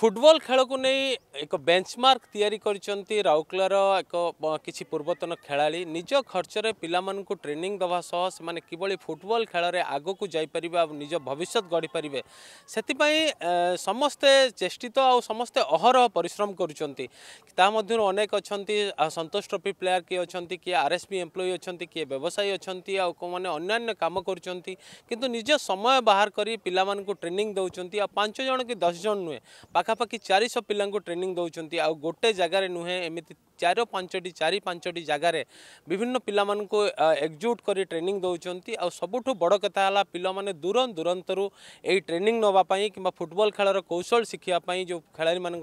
football খেলকু নেই এক benchmark তৈরি করছেন রাউরকেলার এক কিছু পূর্বতন খেলাড়ি নিজ খরচরে পিলামানকু ট্রেনিং দেওয়া সহ সেমানে কিভাবে ফুটবল খেলরে আগুক যাইপারে নিজ ভবিষ্যৎ গড়িপারে সেপাই সমস্তে চেষ্টিত আসতে অহরহ পরিশ্রম করছেন তা মধ্যে অনেক অনেক সন্তোষ ট্রফি প্লেয়ার কি অনেক কি আরএসপি এমপ্লয়ি অনেক কি ব্যবসায়ী অনেক আনে অন্যান্য কাম করছেন কিন্তু নিজ সময় বাহার করে পিলামানকু ট্রেনিং দেওয়া পাঁচ জন কি দশ জন নুহে পাখ चार चारिश पिला ट्रेनिंग दौरान आ गोटे जगार नुहे एमती चार पांचटी चार पांचटी जगार विभिन्न पिला एकजुट कर ट्रेनिंग दौंट आ सबुठ बड़ कथा है पिलाने दूर दूरतर यही ट्रेनिंग नापी कि फुटबल खेल कौशल शिखापी जो खेलाड़ी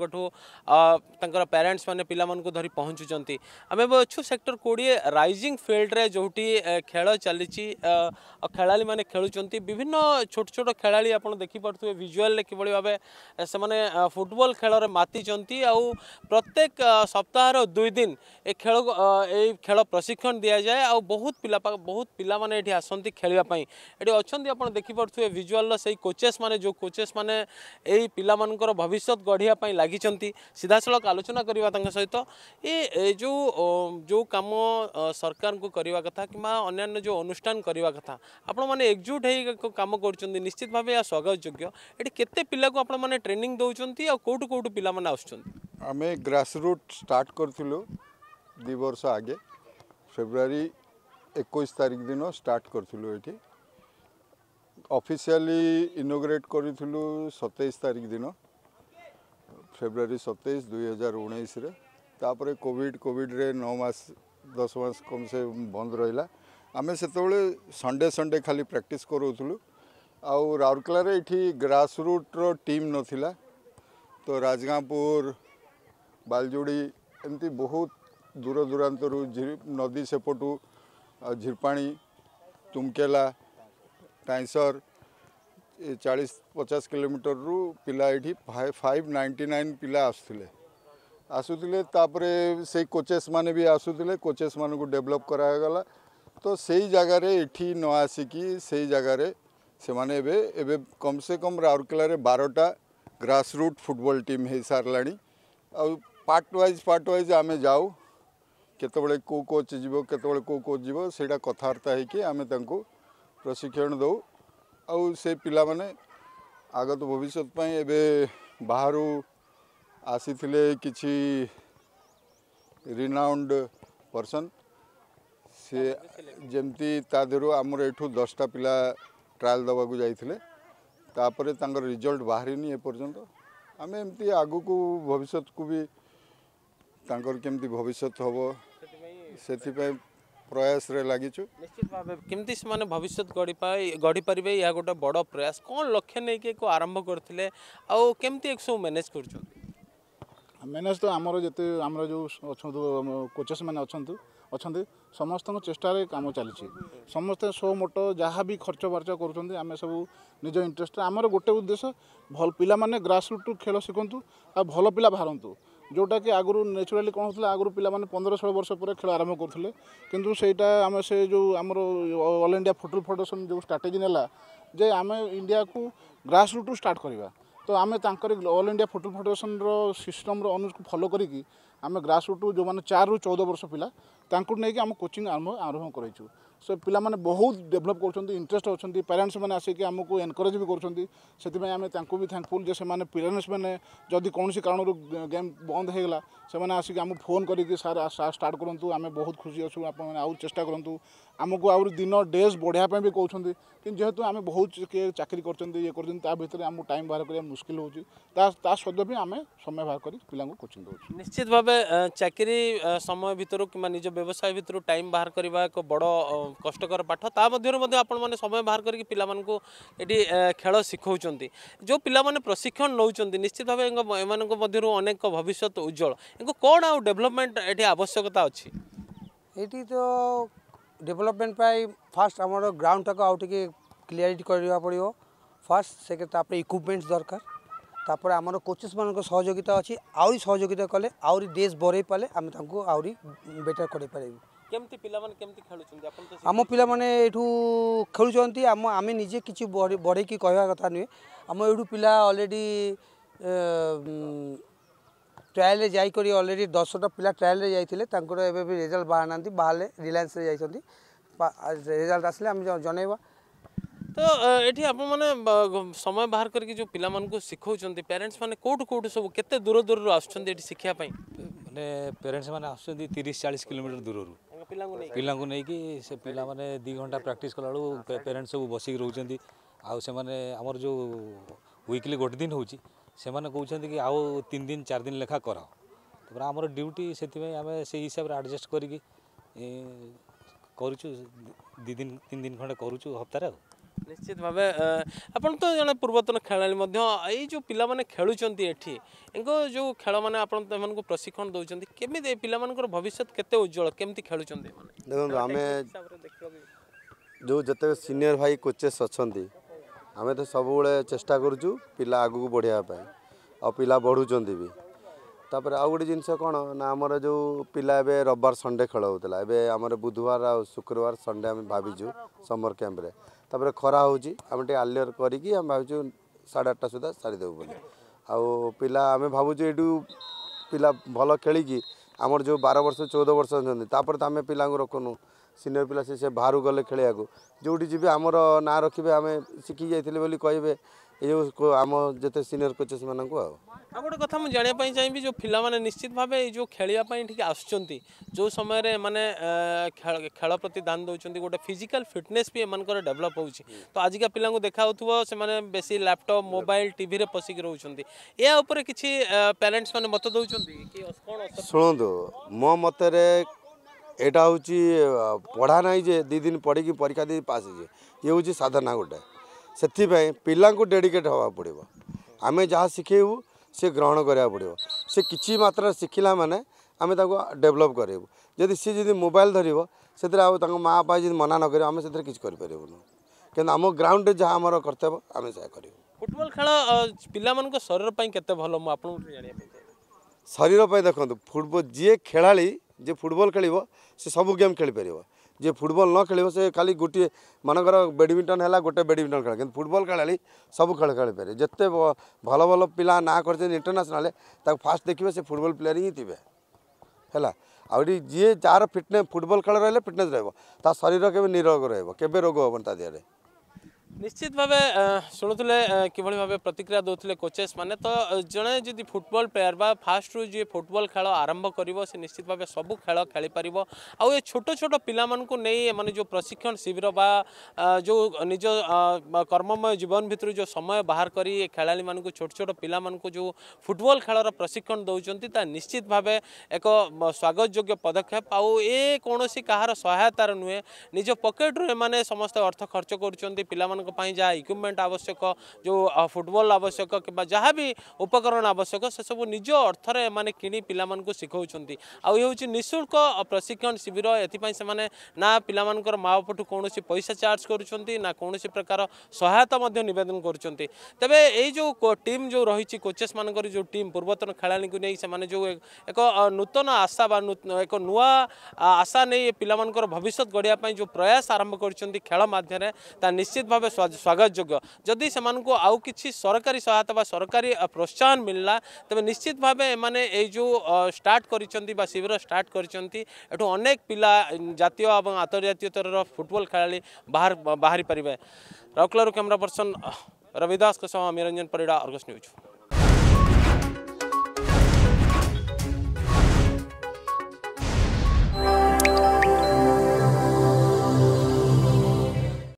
तर पेरेन्ट्स मैंने पिलाधरी पहुँचुंट आम अच्छे सेक्टर कोड़े रईजिंग फिल्ड फिल्ड्रे जोटी खेल चली खेला मैंने खेलुंत विभिन्न छोट छोट खेला आप देखिपे भिजुआल कि फुटबल खेल में प्रत्येक सप्ताह दुई दुई दिन ए खेल ए खेल प्रशिक्षण दि जाए आ बहुत पिला बहुत पिला माने एठी आसंती खेलिबा एठी अछंती आपण देखि पड़थुए विजुअल सही कोचेस माने जो कोचेस माने एही पिला मानकर भविष्यत गढ़िया पई सीधा सड़क आलोचना करबा तंग सहित ए जो जो काम सरकार को करवा कथा कि अन्य जो अनुष्ठान करवा कथा आपण माने एकजुट हे काम करचंती निश्चित भाबे स्वागत योग्य एठी केते पिला को आपण माने ट्रेनिंग दउचंती आ कोटु कोटु पिला माने आसचंती ଆମେ ଗ୍ରାସରୁଟ୍ ଷ୍ଟାର୍ଟ କରିଥିଲୁ ଦୁଇ ବର୍ଷ ଆଗେ ଫେବୃଆରୀ ଏକୋଇଶ ତାରିଖ ଦିନ ଷ୍ଟାର୍ଟ କରିଥିଲୁ ଏଠି ଅଫିସିଆଲି ଇନୋଗ୍ରେଟ୍ କରିଥିଲୁ ସତେଇଶ ତାରିଖ ଦିନ ଫେବୃଆରୀ ସତେଇଶ ଦୁଇ ହଜାର ଉଣେଇଶରେ ତାପରେ କୋଭିଡ଼ କୋଭିଡ଼ରେ ନଅ ମାସ ଦଶ ମାସ କମ୍ ସେ ବନ୍ଦ ରହିଲା ଆମେ ସେତେବେଳେ ସଣ୍ଡେ ସଣ୍ଡେ ଖାଲି ପ୍ରାକ୍ଟିସ୍ କରାଉଥିଲୁ ଆଉ ରାଉରକେଲାରେ ଏଠି ଗ୍ରାସରୁଟ୍ର ଟିମ୍ ନଥିଲା ତ ରାଜଗାଁପୁର बालजोड़ी एमती बहुत दूर दूरा नदी सेपटू झीरपाणी तुमकेला टाइसर चालीस पचास किलोमीटर रु पिला ये फाइव नाइंटी नाइन पिला आसुले से कोचेस माने भी आसुले कोचेस मानक डेभलप कराला तो से जगार ये न आसिकी से जगार से माने कम से कम राउरकेल बारटा ग्रासरूट फुटबल टीम हो सारा आ पार्ट वाइज पार्ट वाइज आम जाऊ के कौ कोच जीव के कौ कोच जीव से कथबार्ता आम प्रशिक्षण दौ आ पा मैंने आगत भविष्य बाहर आसी कि रिनाउंड पर्सन सी जमती तादेह आमर एठ दसटा पिला ट्राएल दवा को तर रिजल्ट बाहर एपर्तंत आम एमती आग को भविष्य को भी ତାଙ୍କର କେମିତି ଭବିଷ୍ୟତ ହେବ ସେଥିପାଇଁ ପ୍ରୟାସରେ ଲାଗିଛୁ ନିଶ୍ଚିତ ଭାବେ କେମିତି ସେମାନେ ଭବିଷ୍ୟତ ଗଢ଼ି ଗଢ଼ିପାରିବେ ଏହା ଗୋଟେ ବଡ଼ ପ୍ରୟାସ କ'ଣ ଲକ୍ଷ୍ୟ ନେଇକି ଏକୁ ଆରମ୍ଭ କରିଥିଲେ ଆଉ କେମିତି ଏକୁ ସବୁ ମ୍ୟାନେଜ୍ କରୁଛନ୍ତି ମ୍ୟାନେଜ୍ ତ ଆମର ଯେତେ ଆମର ଯେଉଁ ଅଛନ୍ତି କୋଚେସ୍ ମାନେ ଅଛନ୍ତି ଅଛନ୍ତି ସମସ୍ତଙ୍କ ଚେଷ୍ଟାରେ କାମ ଚାଲିଛି ସମସ୍ତେ ସୋ ମୋଟ ଯାହା ବି ଖର୍ଚ୍ଚ ବାର୍ଚ୍ଚ କରୁଛନ୍ତି ଆମେ ସବୁ ନିଜ ଇଣ୍ଟରେଷ୍ଟରେ ଆମର ଗୋଟେ ଉଦ୍ଦେଶ୍ୟ ଭଲ ପିଲାମାନେ ଗ୍ରାସରୁଟ୍ରୁ ଖେଳ ଶିଖନ୍ତୁ ଆଉ ଭଲ ପିଲା ବାହାରନ୍ତୁ ଯେଉଁଟାକି ଆଗରୁ ନ୍ୟାଚୁରାଲି କ'ଣ ହେଉଥିଲା ଆଗରୁ ପିଲାମାନେ ପନ୍ଦର ଷୋହଳ ବର୍ଷ ପରେ ଖେଳ ଆରମ୍ଭ କରୁଥିଲେ କିନ୍ତୁ ସେଇଟା ଆମେ ସେ ଯେଉଁ ଆମର ଅଲ୍ ଇଣ୍ଡିଆ ଫୁଟବଲ୍ ଫେଡ଼େରେସନ୍ ଯେଉଁ ଷ୍ଟ୍ରାଟେଜି ନେଲା ଯେ ଆମେ ଇଣ୍ଡିଆକୁ ଗ୍ରାସ୍ ରୁଟ୍ରୁ ଷ୍ଟାର୍ଟ କରିବା ତ ଆମେ ତାଙ୍କର ଅଲ୍ ଇଣ୍ଡିଆ ଫୁଟବଲ୍ ଫେଡ଼େରେସନ୍ର ସିଷ୍ଟମ୍ର ଅନୁକୁ ଫଲୋ କରିକି ଆମେ ଗ୍ରାସ୍ ରୁଟ୍ରୁ ଯେଉଁମାନେ ଚାରିରୁ ଚଉଦ ବର୍ଷ ପିଲା ତାଙ୍କୁ ନେଇକି ଆମ କୋଚିଂ ଆରମ୍ଭ ଆରମ୍ଭ କରାଇଛୁ সো পিলামানে বহুত ডেভেলপ করছেন ইন্টারেস্ট অনেক প্যারেন্টস মানে আসিকি আমি এনকরেজ বি করছেন সেই আমি তাঁকু বি থ্যাঙ্কফুল যে সে প্যারেন্টস মানে যদি কৌশি কারণ গেম বন্ধ হয়ে গলা সে আসিকি আমি ফোন করি স্যার স্যার স্টার্ট করতু আমি বহুত খুশি অছু আপনার আহ চেষ্টা করতু আমি আহ দিন ডেজ বড়াইয়া বি কৌন কিন্তু যেহেতু আমি বহুত কে চাকরি করছেন ইয়ে করছেন তা ভিতরে আমি টাইম বাহার করা মুশকিল হচ্ছে তা তা সত্ত্বে বি আমি সময় বাহার করে পিলাঙ্কু কোচিং দেছি নিশ্চিত ভাবে চাকরি সময় ভিতর কিংবা নিজ ব্যবসায় ভিতর টাইম বাহার করা এক বড় কষ্টকর পাঠ তা মধ্যে মধ্যে মানে সময় বাহার করি পিলা এটি খেল শিখাও যে পিলা মানে প্রশিক্ষণ নৌকর নিশ্চিত ভাবে এমন মধ্যে অনেক ভবিষ্যৎ উজ্জ্বল এগুলো কোণ আউ ডেভেলপমেন্ট এটি আবশ্যকতা অছি এটি তো ডেভেলপমেন্ট পাই ফার্স্ট আমার গ্রাউন্ডটাকে আউ টিকি ক্লিয়ারিটি করা পড়ব ফার্স্ট সে তারপরে ইকুইপমেন্টস দরকার তারপরে আমার কোচেস মানুষ সহযোগিতা অছি আহরি সহযোগিতা কলে আহরি ড্রেস বরাই পালে আমি তাঁকু আহরি বেটার করে পারি କେମିତି ପିଲାମାନେ କେମିତି ଖେଳୁଛନ୍ତି ଆପଣ ତ ଆମ ପିଲାମାନେ ଏଠୁ ଖେଳୁଛନ୍ତି ଆମ ଆମେ ନିଜେ କିଛି ବଢ଼େଇକି କହିବା କଥା ନୁହେଁ ଆମ ଏଇଠୁ ପିଲା ଅଲରେଡ଼ି ଟ୍ରାଏଲ୍ରେ ଯାଇକରି ଅଲରେଡ଼ି ଦଶଟା ପିଲା ଟ୍ରାଏଲ୍ରେ ଯାଇଥିଲେ ତାଙ୍କର ଏବେ ବି ରେଜଲ୍ଟ ବାହାରିନାହାନ୍ତି ବାହାରିଲେ ରିଲାଏନ୍ସରେ ଯାଇଛନ୍ତି ରେଜଲ୍ଟ ଆସିଲେ ଆମେ ଜଣାଇବା ତ ଏଠି ଆପଣମାନେ ସମୟ ବାହାର କରିକି ଯେଉଁ ପିଲାମାନଙ୍କୁ ଶିଖାଉଛନ୍ତି ପ୍ୟାରେଣ୍ଟସ୍ ମାନେ କେଉଁଠୁ କେଉଁଠୁ ସବୁ କେତେ ଦୂର ଦୂରରୁ ଆସୁଛନ୍ତି ଏଠି ଶିଖିବା ପାଇଁ ମାନେ ପ୍ୟାରେଣ୍ଟସ୍ ମାନେ ଆସୁଛନ୍ତି ତିରିଶ ଚାଳିଶ କିଲୋମିଟର ଦୂରରୁ पिला पिला मैंने दु घंटा प्राक्ट कला पेरेन्ट्स सब बसिक रोचान आने जो विकली गोटे दिन होने कौन कि आउ तीन दिन चार दिन लेखा कराओ तो आम ड्यूटी से आम से हिसाब से आडजस्ट कर दिन तीन दिन खंडे करुचु हफ्तार आ ନିଶ୍ଚିତ ଭାବେ ଆପଣ ତ ଜଣେ ପୂର୍ବତନ ଖେଳାଳି ମଧ୍ୟ ଏଇ ଯେଉଁ ପିଲାମାନେ ଖେଳୁଛନ୍ତି ଏଠି ଏଙ୍କ ଯେଉଁ ଖେଳମାନେ ଆପଣ ଏମାନଙ୍କୁ ପ୍ରଶିକ୍ଷଣ ଦେଉଛନ୍ତି କେମିତି ଏ ପିଲାମାନଙ୍କର ଭବିଷ୍ୟତ କେତେ ଉଜ୍ଜଳ କେମିତି ଖେଳୁଛନ୍ତି ଦେଖନ୍ତୁ ଆମେ ଯେଉଁ ଯେତେକ ସିନିୟର ଭାଇ କୋଚେସ୍ ଅଛନ୍ତି ଆମେ ତ ସବୁବେଳେ ଚେଷ୍ଟା କରୁଛୁ ପିଲା ଆଗକୁ ବଢ଼ିବା ପାଇଁ ଆଉ ପିଲା ବଢ଼ୁଛନ୍ତି ବି ତାପରେ ଆଉ ଗୋଟେ ଜିନିଷ କ'ଣ ନା ଆମର ଯେଉଁ ପିଲା ଏବେ ରବିବାର ସନ୍ଡେ ଖେଳ ହେଉଥିଲା ଏବେ ଆମର ବୁଧବାର ଆଉ ଶୁକ୍ରବାର ସନ୍ଡେ ଆମେ ଭାବିଛୁ ସମର କ୍ୟାମ୍ପରେ ତାପରେ ଖରା ହେଉଛି ଆମେ ଟିକେ ଆଲିଅର କରିକି ଆମେ ଭାବିଛୁ ସାଢ଼େ ଆଠଟା ସୁଦ୍ଧା ସାରିଦେବୁ ବୋଲି ଆଉ ପିଲା ଆମେ ଭାବୁଛୁ ଏଇଠୁ ପିଲା ଭଲ ଖେଳିକି ଆମର ଯେଉଁ ବାର ବର୍ଷ ଚଉଦ ବର୍ଷ ଅଛନ୍ତି ତାପରେ ତ ଆମେ ପିଲାଙ୍କୁ ରଖୁନୁ ସିନିୟର ପିଲା ସେ ସେ ବାହାରକୁ ଗଲେ ଖେଳିବାକୁ ଯେଉଁଠି ଯିବେ ଆମର ନାଁ ରଖିବେ ଆମେ ଶିଖିଯାଇଥିଲେ ବୋଲି କହିବେ ଏଇ ଆମ ଯେତେ ସିନିୟର କୋଚେସ୍ ମାନଙ୍କୁ ଆଉ ଆଉ ଗୋଟେ କଥା ମୁଁ ଜାଣିବା ପାଇଁ ଚାହିଁବି ଯେଉଁ ପିଲାମାନେ ନିଶ୍ଚିତ ଭାବେ ଏଇ ଯେଉଁ ଖେଳିବା ପାଇଁ ଏଠିକି ଆସୁଛନ୍ତି ଯେଉଁ ସମୟରେ ଏମାନେ ଖେଳ ପ୍ରତି ଦାନ ଦେଉଛନ୍ତି ଗୋଟେ ଫିଜିକାଲ ଫିଟନେସ୍ ବି ଏମାନଙ୍କର ଡେଭଲପ୍ ହେଉଛି ତ ଆଜିକା ପିଲାଙ୍କୁ ଦେଖାଯାଉଥିବ ସେମାନେ ବେଶୀ ଲ୍ୟାପଟପ୍ ମୋବାଇଲ ଟିଭିରେ ପଶିକି ରହୁଛନ୍ତି ଏହା ଉପରେ କିଛି ପ୍ୟାରେଣ୍ଟସ୍ ମାନେ ମତ ଦେଉଛନ୍ତି ଶୁଣନ୍ତୁ ମୋ ମତରେ ଏଇଟା ହେଉଛି ପଢ଼ା ନାହିଁ ଯେ ଦୁଇ ଦିନ ପଢ଼ିକି ପରୀକ୍ଷା ଦେଇ ପାସ୍ ହେଇଛି ଇଏ ହେଉଛି ସାଧନା ଗୋଟେ ସେଥିପାଇଁ ପିଲାଙ୍କୁ ଡେଡ଼ିକେଟ୍ ହେବାକୁ ପଡ଼ିବ ଆମେ ଯାହା ଶିଖେଇବୁ ସେ ଗ୍ରହଣ କରିବାକୁ ପଡ଼ିବ ସେ କିଛି ମାତ୍ରାରେ ଶିଖିଲା ମାନେ ଆମେ ତାକୁ ଡେଭଲପ୍ କରେଇବୁ ଯଦି ସିଏ ଯଦି ମୋବାଇଲ୍ ଧରିବ ସେଥିରେ ଆଉ ତାଙ୍କ ମା ବାପା ଯଦି ମନା ନ କରିବେ ଆମେ ସେଥିରେ କିଛି କରିପାରିବୁନୁ କିନ୍ତୁ ଆମ ଗ୍ରାଉଣ୍ଡରେ ଯାହା ଆମର କର୍ତ୍ତବ୍ୟ ଆମେ ସେୟା କରିବୁ ଫୁଟବଲ୍ ଖେଳ ପିଲାମାନଙ୍କ ଶରୀର ପାଇଁ କେତେ ଭଲ ମୁଁ ଆପଣଙ୍କଠୁ ଜାଣିବା ପାଇଁ ଶରୀର ପାଇଁ ଦେଖନ୍ତୁ ଫୁଟବଲ୍ ଯିଏ ଖେଳାଳି ଯିଏ ଫୁଟବଲ୍ ଖେଳିବ ସେ ସବୁ ଗେମ୍ ଖେଳିପାରିବ যে ফুটবল ন খেলিব সে খালি গোটিয়ে মনকর ব্যাডমিন্টন হল গোটে ব্যাডমিন্টন খেল কিন্তু ফুটবল খেলাড়ি সবু খেল খেলিপারে যেতে ভালো ভালো পিলা না করছেন ইন্টারন্যাশনাল তাকে ফার্স্ট দেখবে সে ফুটবল প্লেয়ার হি থিবে ହେଲା ଆଉ ଏଠି ଯିଏ ଯାହାର ଫିଟନେସ୍ ଫୁଟବଲ୍ ଖେଳ ରହିଲେ ଫିଟନେସ୍ ରହିବ ତା ଶରୀର କେବେ ନିରୋଗ ରହିବ କେବେ ରୋଗ ହେବନି ତା ଦେହରେ নিশ্চিত ভাবে শুণুলে কিভাবে ভাবে প্রতিক্রিয়া দৌলে কোচেস মানে তো জনে যদি ফুটবল প্লেয়ার বা ফাষ্ট্রু যে ফুটবল খেল আরম্ভ করব সে নিশ্চিত ভাবে সবু খেল খেলিপার আউ এ ছোট ছোট পিলামানকু নেই এমানে যে প্রশিক্ষণ শিবির বা যে নিজ কর্মময় জীবন ভিতর যে সময় বাহার করে খেলাড়ি মানুষ ছোট ছোট পিলামানকু যে ফুটবল খেলর প্রশিক্ষণ দৌঁচ তা নিশ্চিত ভাবে এক স্বাগতযোগ্য পদক্ষেপ আউ এ কোণী কাহার সহায়তার নুহে নিজ পকেট্রু এমানে সমস্ত অর্থ খরচ করছেন পিলামানক जहाँ इक्विपमेंट आवश्यक जो फुटबल आवश्यक कि जहाँ भी उपकरण आवश्यक से सब निज अर्थर मैंने किणी पिला शिखौंट आज निःशुल्क प्रशिक्षण शिविर एने पिला बापठ कौन पैसा चार्ज करा कौन प्रकार सहायता नवेदन करे ये टीम जो रही कोचेस मान जो टीम पूर्वतन खेला को नहीं से जो एक नूतन आशा एक नुआ आशा नहीं पिला भविष्य गढ़ापी जो प्रयास आरंभ कर खेल मध्यम निश्चित भाव ଭାବେ ସ୍ୱାଗତ ଯୋଗ୍ୟ ଯଦି ସେମାନଙ୍କୁ ଆଉ କିଛି ସରକାରୀ ସହାୟତା ବା ସରକାରୀ ପ୍ରୋତ୍ସାହନ ମିଳିଲା ତେବେ ନିଶ୍ଚିତ ଭାବେ ଏମାନେ ଏଇ ଯେଉଁ ଷ୍ଟାର୍ଟ କରିଛନ୍ତି ବା ଶିବିର ଷ୍ଟାର୍ଟ କରିଛନ୍ତି ଏଠୁ ଅନେକ ପିଲା ଜାତୀୟ ଏବଂ ଆନ୍ତର୍ଜାତୀୟ ସ୍ତରର ଫୁଟବଲ ଖେଳାଳି ବାହାର ବାହାରି ପାରିବେ ରାଉରକେଲାରୁ କ୍ୟାମେରା ପର୍ସନ ରବି ଦାସଙ୍କ ସହ ନିରଞ୍ଜନ ପରିଡ଼ା ଅର୍ଗସ୍ ନ୍ୟୁଜ୍